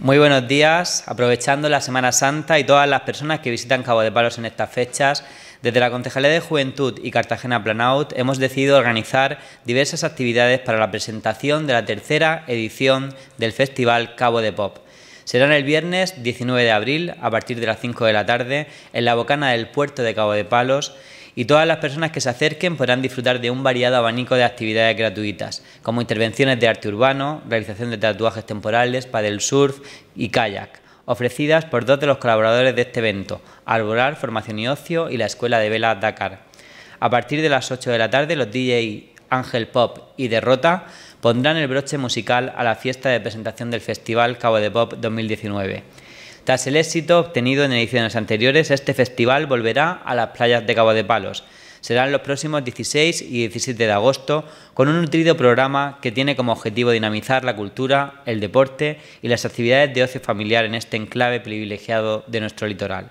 Muy buenos días, aprovechando la Semana Santa y todas las personas que visitan Cabo de Palos en estas fechas, desde la Concejalía de Juventud y Cartagena Planout hemos decidido organizar diversas actividades para la presentación de la tercera edición del Festival Cabo de Pop. Serán el viernes 19 de abril a partir de las 5 de la tarde en la bocana del puerto de Cabo de Palos y todas las personas que se acerquen podrán disfrutar de un variado abanico de actividades gratuitas, como intervenciones de arte urbano, realización de tatuajes temporales, paddle surf y kayak, ofrecidas por dos de los colaboradores de este evento, Arbolar, Formación y Ocio y la Escuela de Vela Dakar. A partir de las 8 de la tarde, los DJ Ángel Pop y Derrota pondrán el broche musical a la fiesta de presentación del Festival Cabo de Pop 2019. Tras el éxito obtenido en ediciones anteriores, este festival volverá a las playas de Cabo de Palos. Serán los próximos 16 y 17 de agosto con un nutrido programa que tiene como objetivo dinamizar la cultura, el deporte y las actividades de ocio familiar en este enclave privilegiado de nuestro litoral.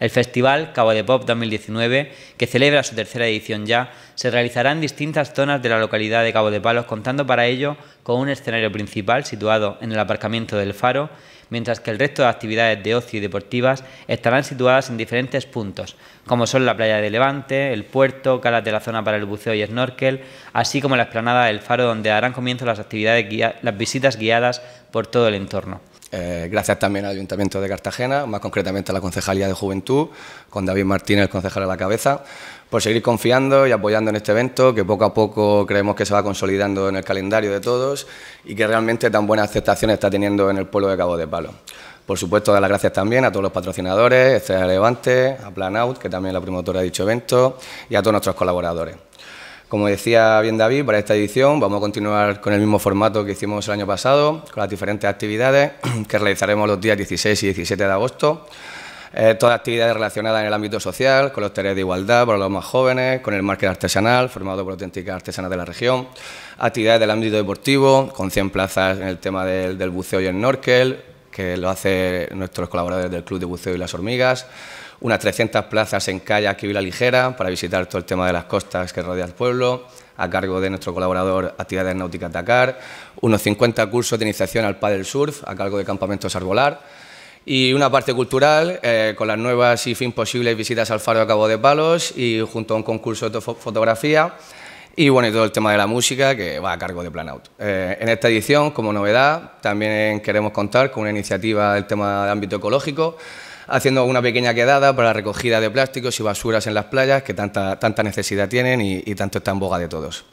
El Festival Cabo de Pop 2019, que celebra su tercera edición ya, se realizará en distintas zonas de la localidad de Cabo de Palos, contando para ello con un escenario principal situado en el aparcamiento del Faro, mientras que el resto de actividades de ocio y deportivas estarán situadas en diferentes puntos, como son la playa de Levante, el puerto, calas de la zona para el buceo y snorkel, así como la explanada del Faro, donde darán comienzo las actividades las visitas guiadas por todo el entorno. Eh, gracias también al Ayuntamiento de Cartagena, más concretamente a la Concejalía de Juventud, con David Martínez, el concejal a la cabeza, por seguir confiando y apoyando en este evento, que poco a poco creemos que se va consolidando en el calendario de todos y que realmente tan buena aceptación está teniendo en el pueblo de Cabo de Palo. Por supuesto, dar las gracias también a todos los patrocinadores, Estrella Levante, a Planout, que también es la promotora de dicho evento, y a todos nuestros colaboradores. Como decía bien David, para esta edición vamos a continuar con el mismo formato que hicimos el año pasado, con las diferentes actividades que realizaremos los días 16 y 17 de agosto. Eh, todas actividades relacionadas en el ámbito social, con los talleres de igualdad para los más jóvenes, con el market artesanal, formado por auténticas artesanas de la región, actividades del ámbito deportivo, con 100 plazas en el tema del, buceo y el norkel, que lo hacen nuestros colaboradores del Club de Buceo y las Hormigas, unas 300 plazas en kayak y vila ligera para visitar todo el tema de las costas que rodea el pueblo, a cargo de nuestro colaborador Actividades Náuticas Dakar, unos 50 cursos de iniciación al paddle surf a cargo de Campamentos Arbolar y una parte cultural eh, con las nuevas y fin posibles visitas al faro de Cabo de Palos y junto a un concurso de fotografía y bueno, y todo el tema de la música que va a cargo de Plan Eh, en esta edición, como novedad, también queremos contar con una iniciativa del tema de ámbito ecológico, haciendo una pequeña quedada para la recogida de plásticos y basuras en las playas que tanta, tanta necesidad tienen y, tanto está en boga de todos.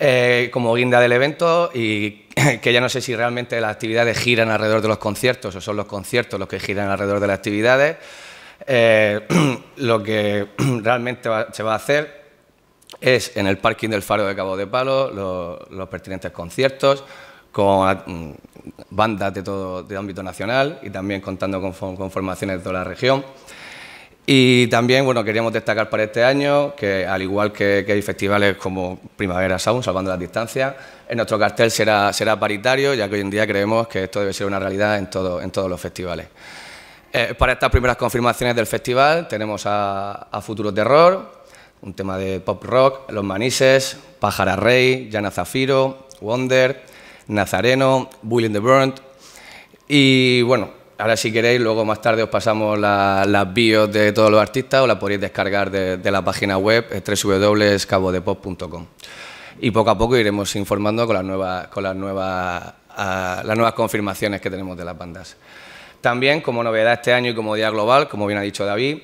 Eh, como guinda del evento y que ya no sé si realmente las actividades giran alrededor de los conciertos o son los conciertos los que giran alrededor de las actividades. Eh, lo que realmente se va a hacer es en el parking del Faro de Cabo de Palo, los, pertinentes conciertos, con ah, mm, bandas de todo de ámbito nacional y también contando con, formaciones de toda la región. Y también bueno, queríamos destacar para este año que, al igual que, hay festivales como Primavera Sound, salvando las distancias, en nuestro cartel será, paritario, ya que hoy en día creemos que esto debe ser una realidad en, todos los festivales. Eh, para estas primeras confirmaciones del festival tenemos a, a Futuro Terror, un tema de pop rock, Los Manises, Pájara Rey, Jana Zafiro, Wonder, Nazareno, Will in the Burnt. Y bueno, ahora si queréis, luego más tarde os pasamos las bios de todos los artistas o las podéis descargar de, la página web eh, www.cabodepop.com. Y poco a poco iremos informando con las nuevas, con las nuevas, ah, las nuevas confirmaciones que tenemos de las bandas. También, como novedad este año y como día global, como bien ha dicho David,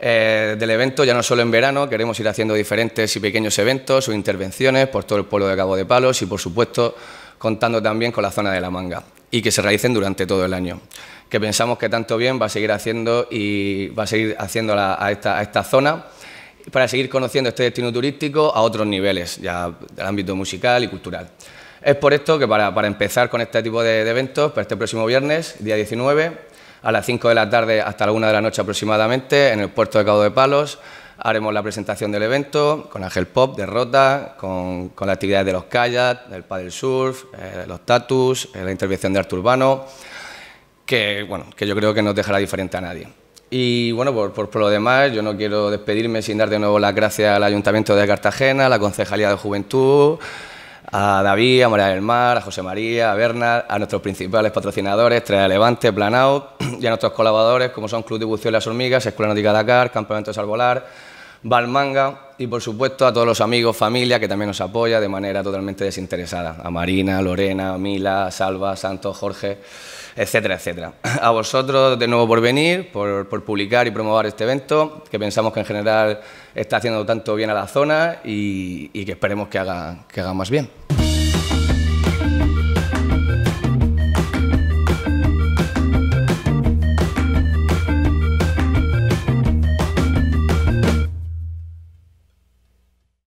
eh, del evento, ya no solo en verano, queremos ir haciendo diferentes y pequeños eventos o intervenciones por todo el pueblo de Cabo de Palos y, por supuesto, contando también con la zona de la manga y que se realicen durante todo el año, que pensamos que tanto bien va a seguir haciendo y va a seguir haciendo a, esta, a esta zona para seguir conociendo este destino turístico a otros niveles, ya del ámbito musical y cultural. Es por esto que para, empezar con este tipo de eventos, para este próximo viernes, día 19, a las 5 de la tarde hasta la 1 de la noche aproximadamente en el puerto de Cabo de Palos. Haremos la presentación del evento con Ángel Pop de Rota, con, con las actividades de los kayaks, del paddle surf, eh, los tatus, eh, la intervención de arte urbano, que, bueno, que yo creo que nos dejará diferente a nadie. Y bueno, por, lo demás, yo no quiero despedirme sin dar de nuevo las gracias al Ayuntamiento de Cartagena, a la Concejalía de Juventud, a David, a María del Mar, a José María, a Bernard, a nuestros principales patrocinadores, Tres Levante, Planao, y a nuestros colaboradores como son Club de de las Hormigas, Escuela Náutica Dakar, Campamento Salvolar, Valmanga y por supuesto a todos los amigos, familia que también nos apoya de manera totalmente desinteresada, a Marina, Lorena, Mila, Salva, Santos, Jorge, etcétera, etcétera. A vosotros de nuevo por venir, por, publicar y promover este evento, que pensamos que en general está haciendo tanto bien a la zona y, y que esperemos que haga, que haga más bien.